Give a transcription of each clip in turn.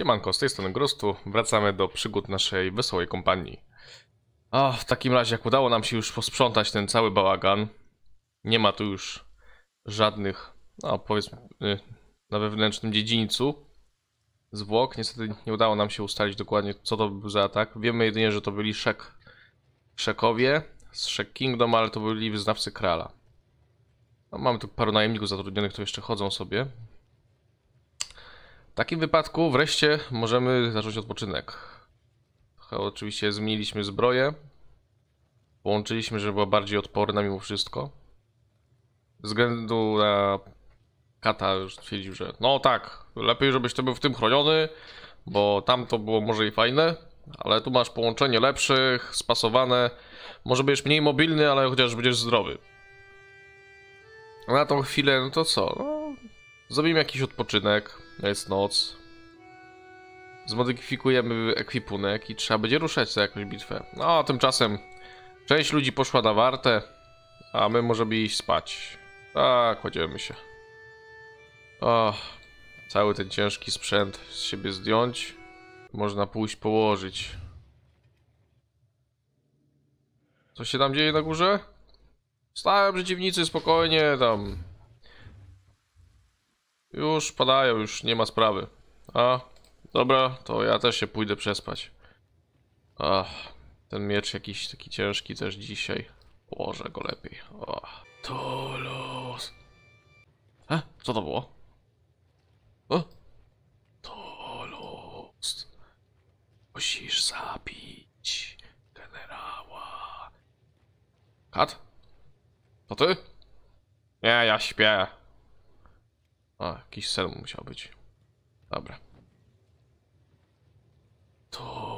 Siemanko, z tej strony wracamy do przygód naszej wesołej kompanii. A, w takim razie jak udało nam się już posprzątać ten cały bałagan, nie ma tu już żadnych, no powiedzmy, y, na wewnętrznym dziedzińcu zwłok. Niestety nie udało nam się ustalić dokładnie, co to był za atak. Wiemy jedynie, że to byli Szek, Szekowie z Szek Kingdom, ale to byli wyznawcy Krala. No, mamy tu paru najemników zatrudnionych, którzy jeszcze chodzą sobie w takim wypadku wreszcie możemy zacząć odpoczynek. Oczywiście zmieniliśmy zbroję. Połączyliśmy, żeby była bardziej odporna mimo wszystko. Z względu na Kata już twierdził, że no tak, lepiej żebyś był w tym chroniony, bo tam to było może i fajne, ale tu masz połączenie lepszych, spasowane. Może będziesz mniej mobilny, ale chociaż będziesz zdrowy. Na tą chwilę, no to co? No, zrobimy jakiś odpoczynek. Jest noc. Zmodyfikujemy ekwipunek i trzeba będzie ruszać za jakąś bitwę. No, a tymczasem część ludzi poszła na wartę, a my możemy iść spać. Tak, kładziemy się. O, cały ten ciężki sprzęt z siebie zdjąć. Można pójść położyć. Co się tam dzieje na górze? Stałem przeciwnicy, spokojnie, tam już padają, już nie ma sprawy. A, dobra, to ja też się pójdę przespać. Ach, ten miecz jakiś taki ciężki też dzisiaj. Położę go lepiej. Ach. To los. E? Co to było? O, e? To los. Musisz zabić generała. Kat? To ty? Nie, ja śpię. A, jakiś cel musiał być. Dobra. To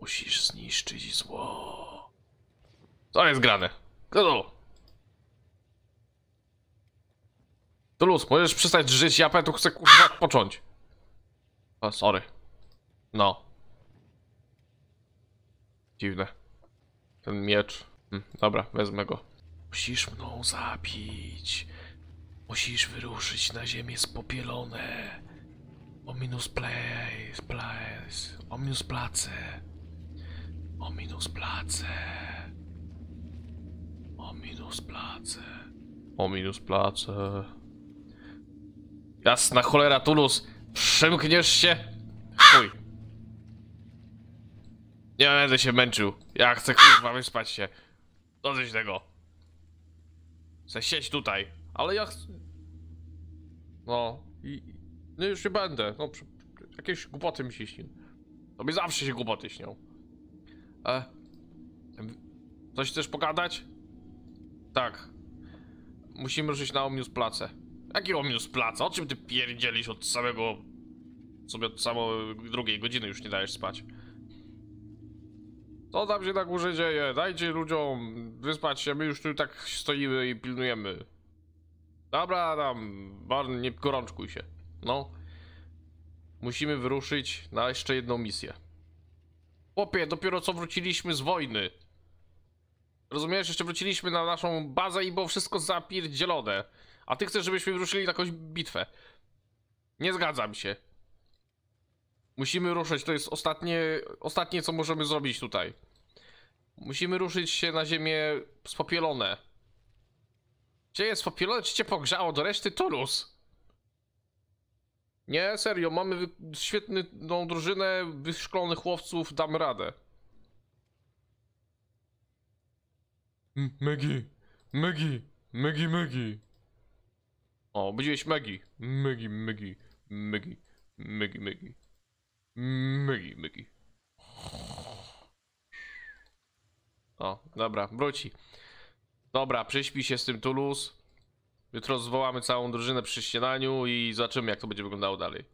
Musisz zniszczyć zło. Co jest grane? Kto to? To możesz przestać żyć, ja tu chcę kurwa począć. A, sorry. No. Dziwne. Ten miecz. Hm, dobra, wezmę go. Musisz mną zabić. Musisz wyruszyć na ziemię spopielone. Ominus place, place. Ominus place. Ominus place. Ominus place. Ominus place. Jasna cholera, Tulus! Przymkniesz się! Chuj. Nie będę się męczył. Ja chcę kurwa wyspać się. się tego. Chcę siedzieć tutaj. Ale ja... No. I... No już nie będę. No, Jakieś głupoty mi się śnił. Tobie zawsze się głupoty śnią. E... Coś chcesz pogadać? Tak. Musimy ruszyć na Omnius Place. Jaki Omnius Place? O czym ty pierdzielisz od samego... Sobie od samej drugiej godziny już nie dajesz spać. Co tam się na górze dzieje? Dajcie ludziom wyspać się, my już tu tak stoimy i pilnujemy. Dobra, tam, Barn, nie gorączkuj się. No. Musimy wyruszyć na jeszcze jedną misję. Chłopie, dopiero co wróciliśmy z wojny. Rozumiesz? Jeszcze wróciliśmy na naszą bazę i było wszystko zapierdzielone. A ty chcesz, żebyśmy wyruszyli na jakąś bitwę. Nie zgadzam się. Musimy ruszyć, to jest ostatnie, ostatnie co możemy zrobić tutaj. Musimy ruszyć się na ziemię spopielone. Gdzie jest popielone, czy cię pogrzało do reszty Tulus? Nie, serio, mamy świetną no, drużynę wyszkolonych chłopców, dam radę. Megi, Megi, Megi, Megi. O, będziesz Megi. Megi, Megi, Megi, Megi, Megi. Megi, Megi. O, dobra, wróci. Dobra, przyśpi się z tym Tulus. Jutro zwołamy całą drużynę przy śniadaniu i zobaczymy jak to będzie wyglądało dalej.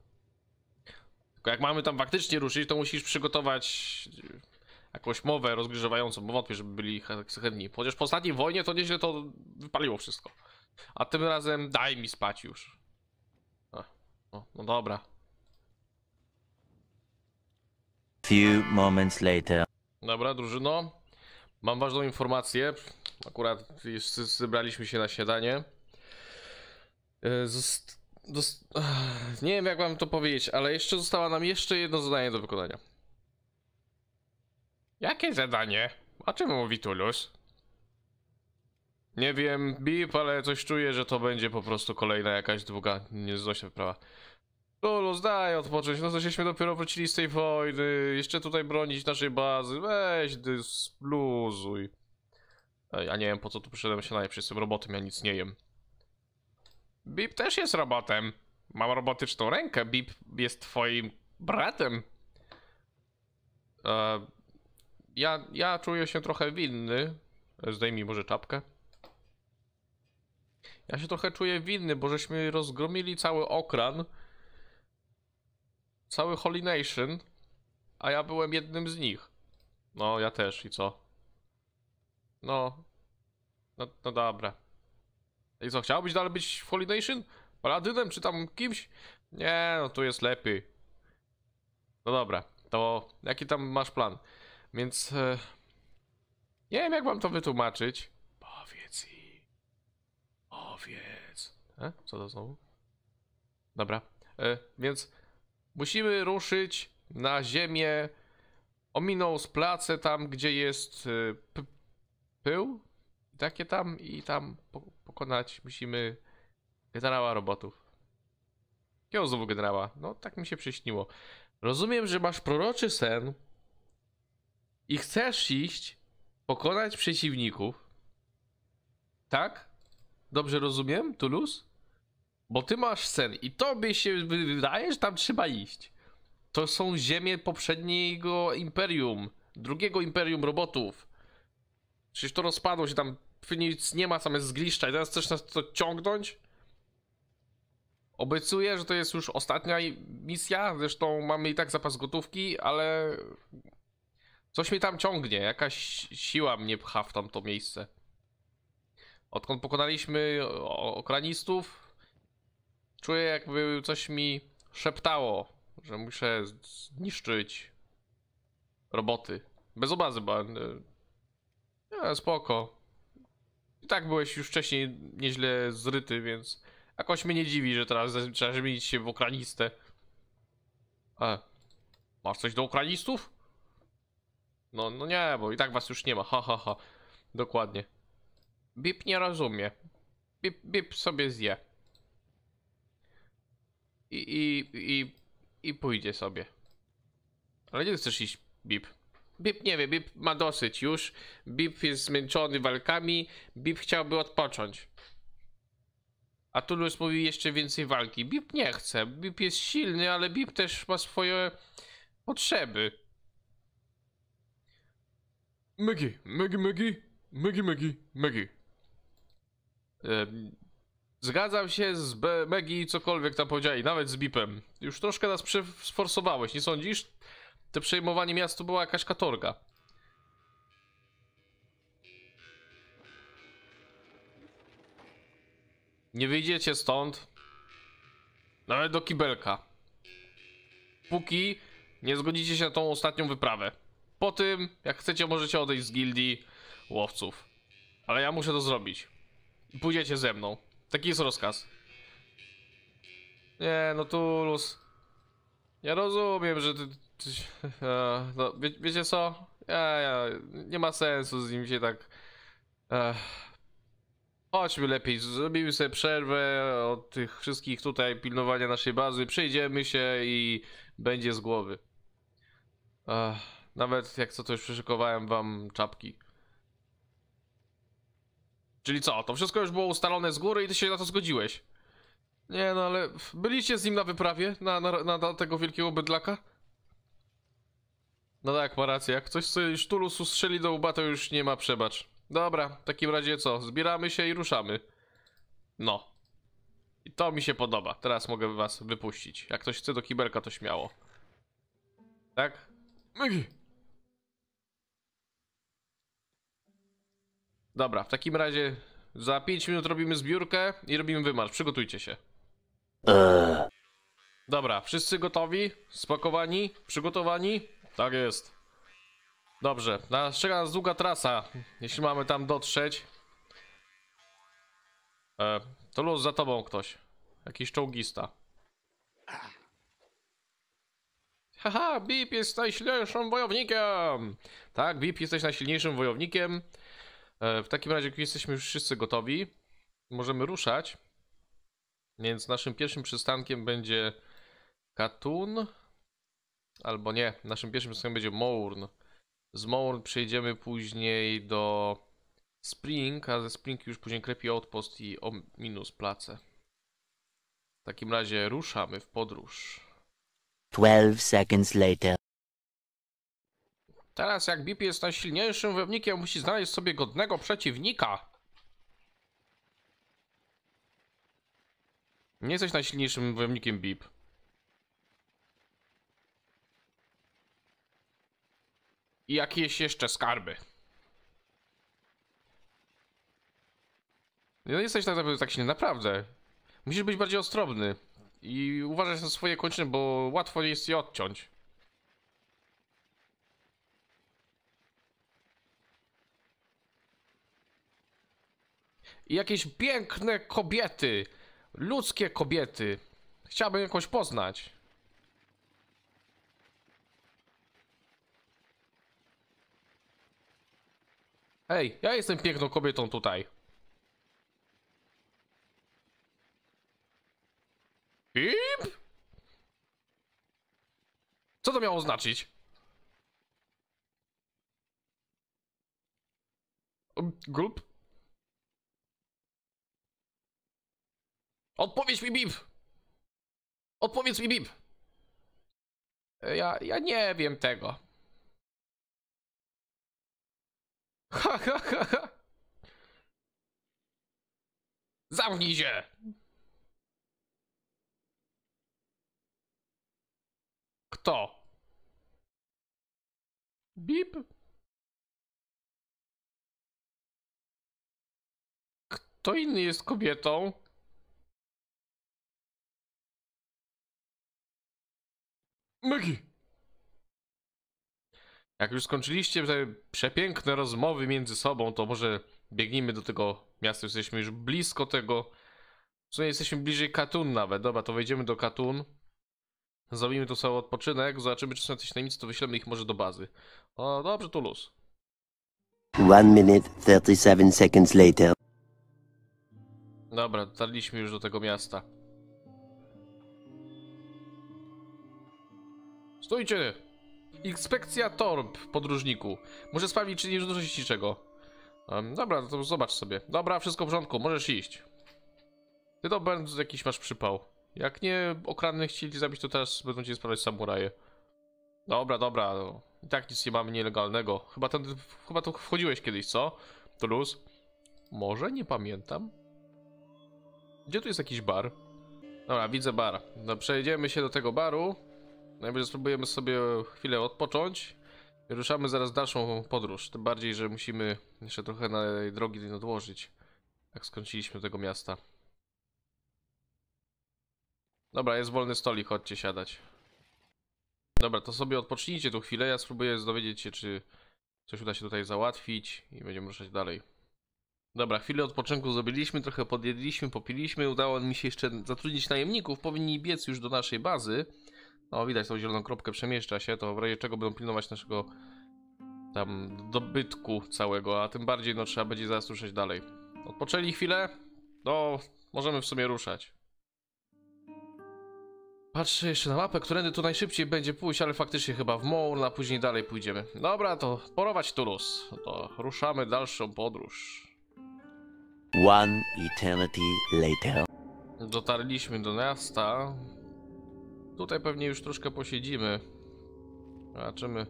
Tylko jak mamy tam faktycznie ruszyć, to musisz przygotować jakąś mowę rozgrzewającą, bo wątpię, żeby byli chętni. Chociaż po ostatniej wojnie to nieźle to wypaliło wszystko. A tym razem daj mi spać już. no, no dobra. Few moments later. Dobra, drużyno. Mam ważną informację. Akurat zebraliśmy się na śniadanie. E, zost... Dost... Nie wiem, jak wam to powiedzieć, ale jeszcze zostało nam jeszcze jedno zadanie do wykonania. Jakie zadanie? O czym mówi Tulus? Nie wiem, Bip, ale coś czuję, że to będzie po prostu kolejna jakaś długa, nieznośna wyprawa. Tulus, daj odpocząć, no to żeśmy dopiero wrócili z tej wojny, jeszcze tutaj bronić naszej bazy, weź, dysluzuj. Ja nie wiem po co tu przyszedłem się najpierw, jestem robotem, ja nic nie jem. Bip też jest robotem. Mam robotyczną rękę, Bip jest twoim bratem. E, ja, ja czuję się trochę winny. Zdejmij może czapkę. Ja się trochę czuję winny, bo żeśmy rozgromili cały okran. Cały Holy Nation. A ja byłem jednym z nich. No, ja też i co? No. No, no dobra. I co, chciałbyś dalej być w Holy Nation? Paladynem czy tam kimś? Nie, no tu jest lepiej. No dobra, to jaki tam masz plan? Więc... E, nie wiem jak wam to wytłumaczyć. Powiedz i... Powiedz. E? Co to znowu? Dobra. E, więc musimy ruszyć na ziemię ominął z place tam, gdzie jest e, pył, takie tam i tam pokonać musimy generała robotów. Jakiego znowu generała? No tak mi się przyśniło. Rozumiem, że masz proroczy sen i chcesz iść pokonać przeciwników. Tak? Dobrze rozumiem, Tulus? Bo ty masz sen i tobie się wydaje, że tam trzeba iść. To są ziemie poprzedniego imperium, drugiego imperium robotów. Przecież to rozpadło się tam, nic nie ma, same zgliszcza i teraz chcesz nas to ciągnąć? Obiecuję, że to jest już ostatnia misja, zresztą mamy i tak zapas gotówki, ale... Coś mi tam ciągnie, jakaś siła mnie pcha w tamto miejsce. Odkąd pokonaliśmy okranistów, czuję jakby coś mi szeptało, że muszę zniszczyć roboty. Bez obazy, bo e, no, spoko. I tak byłeś już wcześniej nieźle zryty, więc... Jakoś mnie nie dziwi, że teraz trzeba zmienić się w okranistę. E, masz coś do okranistów? No, no nie, bo i tak was już nie ma, ha, ha, ha. Dokładnie. Bip nie rozumie. Bip, bip sobie zje. I, i, i, i pójdzie sobie. Ale gdzie chcesz iść, bip. Bip nie wie, Bip ma dosyć już. Bip jest zmęczony walkami. Bip chciałby odpocząć. A Tulus mówi jeszcze więcej walki. Bip nie chce. Bip jest silny, ale Bip też ma swoje potrzeby. Mygi, mygi, mygi, mygi, mygi, mygi. Zgadzam się z Be Megi i cokolwiek tam powiedzieli, nawet z Bipem. Już troszkę nas sforsowałeś, nie sądzisz? to przejmowanie miasta była jakaś katorga. Nie wyjdziecie stąd. Nawet do kibelka. Póki nie zgodzicie się na tą ostatnią wyprawę. Po tym, jak chcecie, możecie odejść z gildii łowców. Ale ja muszę to zrobić. Pójdziecie ze mną. Taki jest rozkaz. Nie, no Tulus. Ja rozumiem, że ty E, no, wie, wiecie co? Ja, ja, nie ma sensu z nim się tak... Ech. Chodźmy lepiej, zrobimy sobie przerwę od tych wszystkich tutaj pilnowania naszej bazy, przejdziemy się i będzie z głowy. Ech. Nawet jak co to już przyszykowałem wam czapki. Czyli co, to wszystko już było ustalone z góry i ty się na to zgodziłeś? Nie no, ale byliście z nim na wyprawie? Na, na, na tego wielkiego bydlaka? No tak, ma rację. Jak ktoś sobie już Tulus ustrzeli do łba, to już nie ma przebacz. Dobra, w takim razie co? Zbieramy się i ruszamy. No. I to mi się podoba. Teraz mogę was wypuścić. Jak ktoś chce do kibelka, to śmiało. Tak? Mygi! Dobra, w takim razie za 5 minut robimy zbiórkę i robimy wymarsz. Przygotujcie się. Eee. Dobra, wszyscy gotowi? Spakowani? Przygotowani? Tak jest. Dobrze, nas czeka nas długa trasa, jeśli mamy tam dotrzeć. E, to los za tobą ktoś. Jakiś czołgista. Haha, Bip jest najsilniejszym wojownikiem! Tak, Bip jesteś najsilniejszym wojownikiem. E, w takim razie, jesteśmy już wszyscy gotowi, możemy ruszać. Więc naszym pierwszym przystankiem będzie Katun. Albo nie, naszym pierwszym stopniem będzie Mourn. Z Mourn przejdziemy później do Spring, a ze Spring już później krepi Outpost i o minus place. W takim razie ruszamy w podróż. 12 seconds later. Teraz jak Bip jest najsilniejszym wewnikiem, musi znaleźć sobie godnego przeciwnika. Nie jesteś najsilniejszym wojownikiem Bip. I jakieś jeszcze skarby. No jesteś tak naprawdę tak nie naprawdę. Musisz być bardziej ostrobny. I uważać na swoje kończyny, bo łatwo jest je odciąć. I jakieś piękne kobiety. Ludzkie kobiety. Chciałbym jakąś poznać. Hej, ja jestem piękną kobietą tutaj. Ip? Co to miało znaczyć? Gulp? Odpowiedz mi, Bip! Odpowiedz mi, Bip! Ja, ja nie wiem tego. Ha, ha, ha, ha. Zamknij się! Kto? Bip? Kto inny jest kobietą? Maggie! Jak już skończyliście te przepiękne rozmowy między sobą, to może biegnijmy do tego miasta. Jesteśmy już blisko tego. W sumie jesteśmy bliżej Katun nawet. Dobra, to wejdziemy do Katun. Zrobimy tu sobie odpoczynek. Zobaczymy, czy są jakieś tajemnice, to wyślemy ich może do bazy. O, dobrze, to luz. 1 minute 37 seconds later. Dobra, dotarliśmy już do tego miasta. Stójcie! Inspekcja torb, podróżniku. Muszę sprawdzić, czy nie się niczego. Um, dobra, to zobacz sobie. Dobra, wszystko w porządku, możesz iść. Ty to będzie jakiś masz przypał. Jak nie okradny chcieli zabić, to teraz będą cię sprawdzać samuraje. Dobra, dobra. No. I tak nic nie mamy nielegalnego. Chyba, ten, chyba tu wchodziłeś kiedyś, co? To luz. Może? Nie pamiętam. Gdzie tu jest jakiś bar? Dobra, widzę bar. No, przejdziemy się do tego baru. Najpierw spróbujemy sobie chwilę odpocząć. Ruszamy zaraz w dalszą podróż. Tym bardziej, że musimy jeszcze trochę na drogi odłożyć. Jak skończyliśmy tego miasta. Dobra, jest wolny stolik, chodźcie siadać. Dobra, to sobie odpocznijcie tu chwilę. Ja spróbuję dowiedzieć się, czy coś uda się tutaj załatwić i będziemy ruszać dalej. Dobra, chwilę odpoczynku zrobiliśmy, trochę podjedliśmy, popiliśmy. Udało mi się jeszcze zatrudnić najemników. Powinni biec już do naszej bazy. No, widać tą zieloną kropkę, przemieszcza się, to w razie czego będą pilnować naszego tam dobytku całego, a tym bardziej no trzeba będzie zaraz ruszać dalej. Odpoczęli chwilę? No, możemy w sumie ruszać. Patrzę jeszcze na mapę, którędy tu najszybciej będzie pójść, ale faktycznie chyba w Mourn, a później dalej pójdziemy. Dobra, to porować Tulus. To ruszamy dalszą podróż. One eternity later. Dotarliśmy do miasta. Tutaj pewnie już troszkę posiedzimy. Zobaczymy.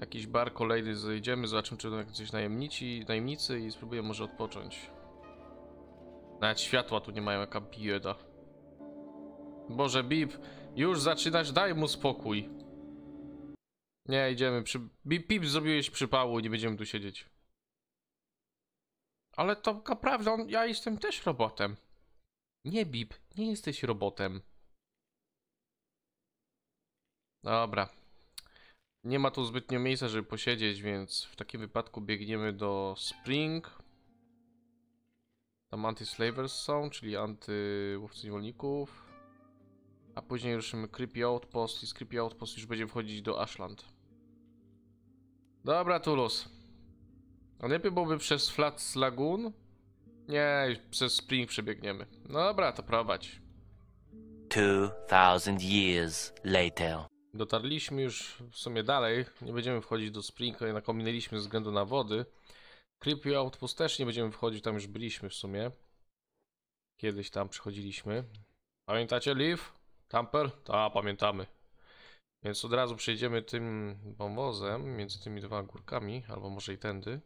Jakiś bar kolejny zejdziemy, zobaczymy czy będą jakieś najemnici, najemnicy i spróbujemy może odpocząć. Nawet światła tu nie mają, jaka bieda. Boże, Bip, już zaczynać, daj mu spokój. Nie, idziemy. Przy... Bip, bip, zrobiłeś przypału, nie będziemy tu siedzieć. Ale to naprawdę, ja jestem też robotem. Nie, Bip, nie jesteś robotem. Dobra. Nie ma tu zbytnio miejsca, żeby posiedzieć, więc w takim wypadku biegniemy do Spring. Tam anti-slavers są, czyli antyłowcy niewolników. A później ruszymy Creepy Outpost i z Creepy Outpost już będzie wchodzić do Ashland. Dobra, Tulus. A lepiej byłoby przez Flats Lagoon? Nie, przez Spring przebiegniemy. No dobra, to prowadź. 2000 years later. Dotarliśmy już w sumie dalej, nie będziemy wchodzić do Spring, jednak ominęliśmy ze względu na wody. Creepy Outpost też nie będziemy wchodzić, tam już byliśmy w sumie. Kiedyś tam przychodziliśmy. Pamiętacie Leaf? Tamper? Tak, pamiętamy. Więc od razu przejdziemy tym wąwozem między tymi dwoma górkami, albo może i tędy.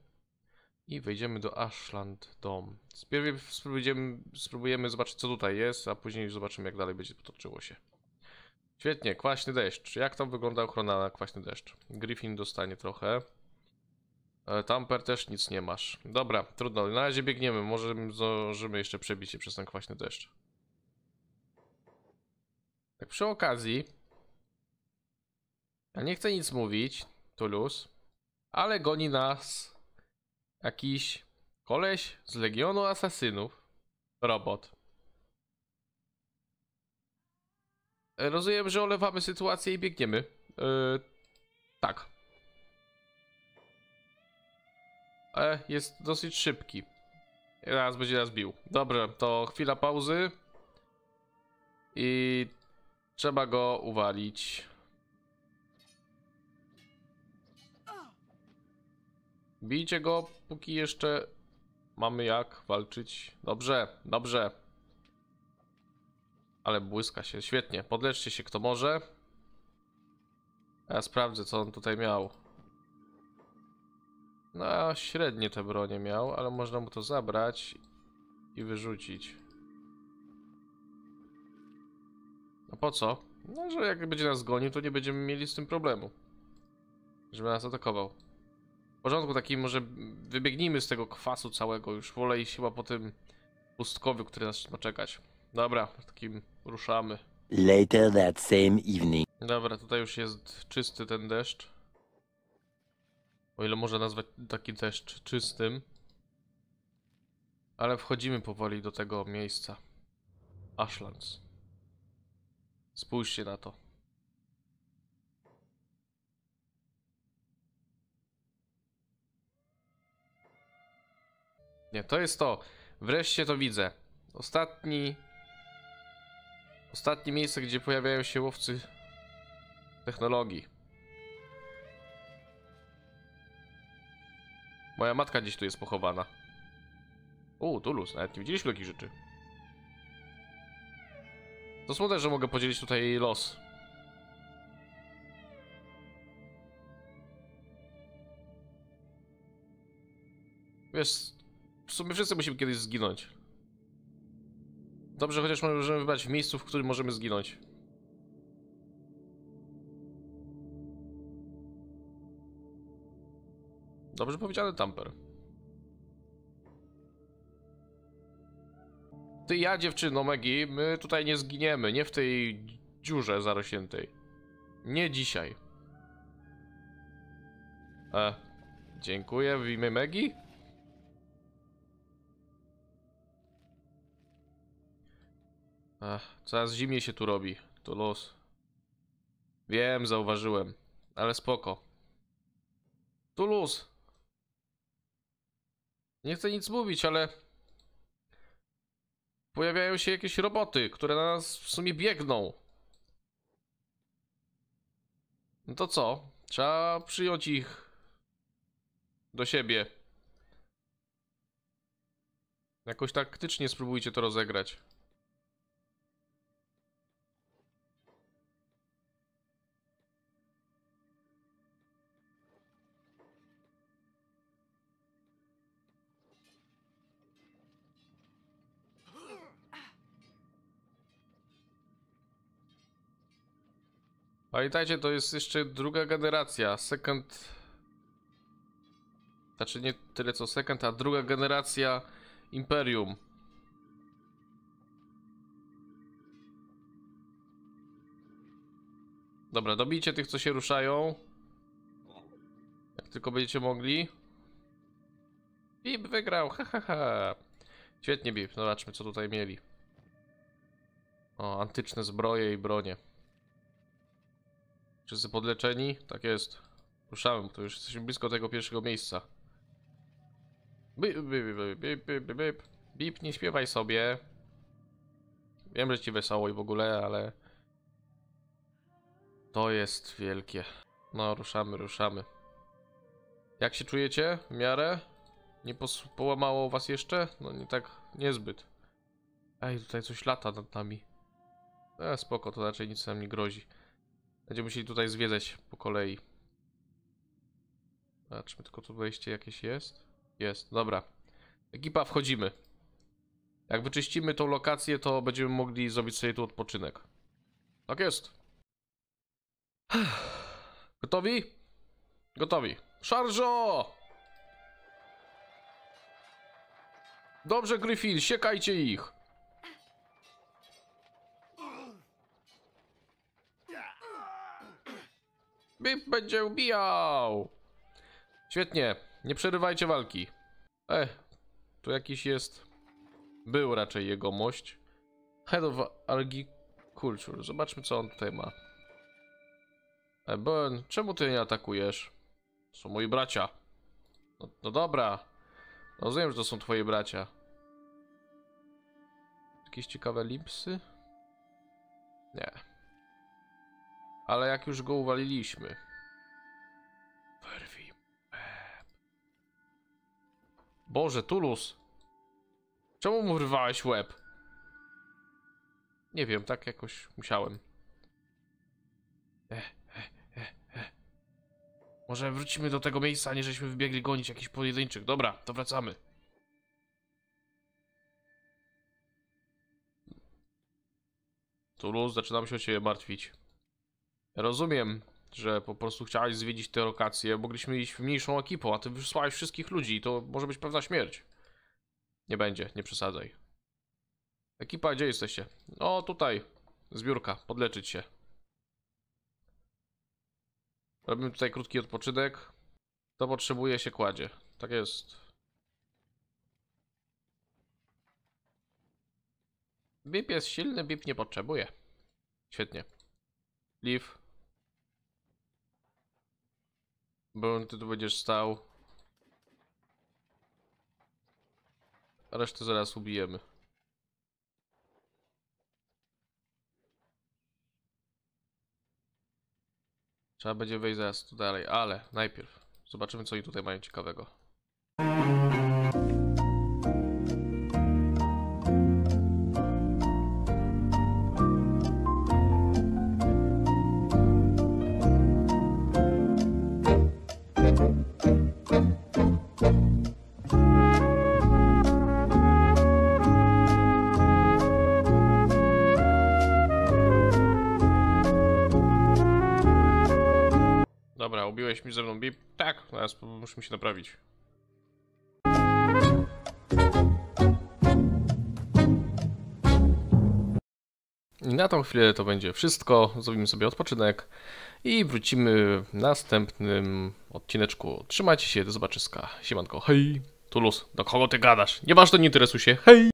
I wejdziemy do Ashland Dom. Spróbujemy, spróbujemy zobaczyć co tutaj jest, a później zobaczymy jak dalej będzie potoczyło się. Świetnie, kwaśny deszcz. Jak tam wygląda ochrona na kwaśny deszcz? Griffin dostanie trochę. E, tamper też nic nie masz. Dobra, trudno. Na razie biegniemy. Może zdążymy jeszcze przebić się przez ten kwaśny deszcz. Tak przy okazji... Ja nie chcę nic mówić, Tulus, ale goni nas jakiś koleś z Legionu Asasynów, robot. Rozumiem, że olewamy sytuację i biegniemy. Yy, tak. E, jest dosyć szybki. Raz będzie nas bił. Dobrze. to chwila pauzy. I trzeba go uwalić. Bijcie go, póki jeszcze mamy jak walczyć. Dobrze, dobrze. Ale błyska się, świetnie. Podleczcie się kto może. Ja sprawdzę co on tutaj miał. No, średnie te bronie miał, ale można mu to zabrać i wyrzucić. No po co? No, że jak będzie nas gonił, to nie będziemy mieli z tym problemu. Żeby nas atakował. W porządku, taki może wybiegnijmy z tego kwasu całego. Już wolę i chyba po tym pustkowiu, który nas ma czekać. Dobra, takim ruszamy. Later that same evening. Dobra, tutaj już jest czysty ten deszcz. O ile można nazwać taki deszcz czystym. Ale wchodzimy powoli do tego miejsca. Ashlands. Spójrzcie na to. Nie, to jest to. Wreszcie to widzę. Ostatni Ostatnie miejsce, gdzie pojawiają się łowcy technologii. Moja matka gdzieś tu jest pochowana. U, tu luz, nawet nie widzieliśmy takich rzeczy. To smutne, że mogę podzielić tutaj jej los. Wiesz, w sumie wszyscy musimy kiedyś zginąć. Dobrze, chociaż możemy wybrać w miejscu, w którym możemy zginąć. Dobrze powiedziane, Tamper. Ty, ja, dziewczyno Megi, my tutaj nie zginiemy, nie w tej dziurze zarośniętej. Nie dzisiaj. E, dziękuję w imię Megi? Ach, coraz zimniej się tu robi. To los. Wiem, zauważyłem. Ale spoko. Tu Nie chcę nic mówić, ale... Pojawiają się jakieś roboty, które na nas w sumie biegną. No to co? Trzeba przyjąć ich do siebie. Jakoś taktycznie spróbujcie to rozegrać. Pamiętajcie, to jest jeszcze druga generacja, second... Znaczy nie tyle co second, a druga generacja Imperium. Dobra, dobijcie tych, co się ruszają. Jak tylko będziecie mogli. Bip wygrał, ha, ha, ha. Świetnie, Bip. Zobaczmy, co tutaj mieli. O, antyczne zbroje i bronie. Wszyscy podleczeni? Tak jest. Ruszałem, to już jesteśmy blisko tego pierwszego miejsca. Bip, bip, bip, bip, bip, bip. Bip, nie śpiewaj sobie. Wiem, że ci wesoło i w ogóle, ale... To jest wielkie. No, ruszamy, ruszamy. Jak się czujecie? W miarę? Nie połamało was jeszcze? No nie tak, niezbyt. Ej, tutaj coś lata nad nami. E, spoko, to raczej nic nam nie grozi. Będziemy musieli tutaj zwiedzać po kolei. Zobaczmy, tylko tu wejście jakieś jest. Jest, dobra. Ekipa, wchodzimy. Jak wyczyścimy tą lokację, to będziemy mogli zrobić sobie tu odpoczynek. Tak jest. Gotowi? Gotowi. Szarżo! Dobrze, Gryfil, siekajcie ich! Bip będzie ubijał! Świetnie, nie przerywajcie walki. Ech, tu jakiś jest... Był raczej jegomość. Head of Culture. Zobaczmy, co on tutaj ma. E, ben, czemu ty nie atakujesz? To są moi bracia. No, no dobra. Rozumiem, że to są twoje bracia. Jakieś ciekawe limpsy? Nie. Ale jak już go uwaliliśmy. Wyrwij. Boże, Tulus. Czemu mu wyrwałeś łeb? Nie wiem, tak jakoś musiałem. Ech, eh, eh, eh. Może wrócimy do tego miejsca, nie żeśmy wybiegli gonić jakiś pojedynczych. Dobra, to wracamy. Tulus, zaczynam się o ciebie martwić. Rozumiem, że po prostu chciałeś zwiedzić tę lokację. Mogliśmy iść w mniejszą ekipą, a ty wysłałeś wszystkich ludzi i to może być pewna śmierć. Nie będzie, nie przesadzaj. Ekipa, gdzie jesteście? O, no, tutaj. Zbiórka, podleczyć się. Robimy tutaj krótki odpoczynek. To potrzebuje się kładzie. Tak jest. Bip jest silny, bip nie potrzebuje. Świetnie. Leaf. Bo ty tu będziesz stał. Resztę zaraz ubijemy. Trzeba będzie wejść zaraz tu dalej, ale najpierw zobaczymy co oni tutaj mają ciekawego. Zrobiłeś mi ze mną bip? Tak, teraz no musimy się naprawić. I na tą chwilę to będzie wszystko. Zrobimy sobie odpoczynek i wrócimy w następnym odcineczku. Trzymajcie się, do zobaczyska. Siemanko, hej! Tulus, do kogo ty gadasz? Nie masz to nie interesuj się, hej!